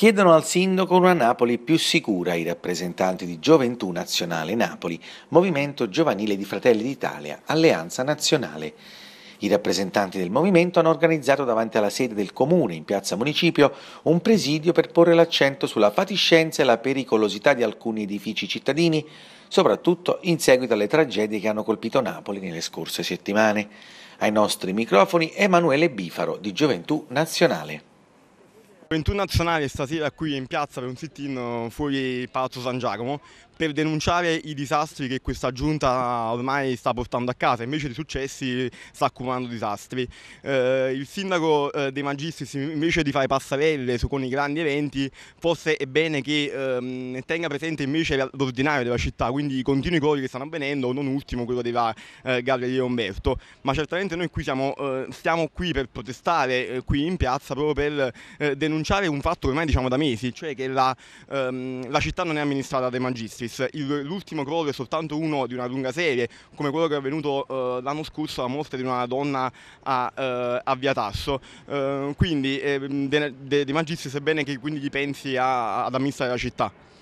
Chiedono al sindaco una Napoli più sicura i rappresentanti di Gioventù Nazionale Napoli, Movimento Giovanile di Fratelli d'Italia, Alleanza Nazionale. I rappresentanti del movimento hanno organizzato davanti alla sede del comune in piazza Municipio un presidio per porre l'accento sulla fatiscenza e la pericolosità di alcuni edifici cittadini, soprattutto in seguito alle tragedie che hanno colpito Napoli nelle scorse settimane. Ai nostri microfoni Emanuele Bifaro di Gioventù Nazionale. 21 Nazionale stasera qui in piazza per un sit-in fuori Palazzo San Giacomo per denunciare i disastri che questa giunta ormai sta portando a casa, invece di successi sta accumulando disastri. Eh, il sindaco eh, De Magistris invece di fare passarelle su, con i grandi eventi, forse è bene che ehm, tenga presente invece l'ordinario della città, quindi i continui colori che stanno avvenendo, non ultimo quello della eh, Gabriele Umberto, ma certamente noi qui siamo, eh, stiamo qui per protestare eh, qui in piazza proprio per eh, denunciare denunciare un fatto ormai diciamo da mesi, cioè che la, ehm, la città non è amministrata dai magistris. Il, l'ultimo crollo è soltanto uno di una lunga serie, come quello che è avvenuto eh, l'anno scorso, la morte di una donna a, eh, a Via Tasso. Eh, quindi eh, De, De, De Magistris è bene che quindi gli pensi a, ad amministrare la città.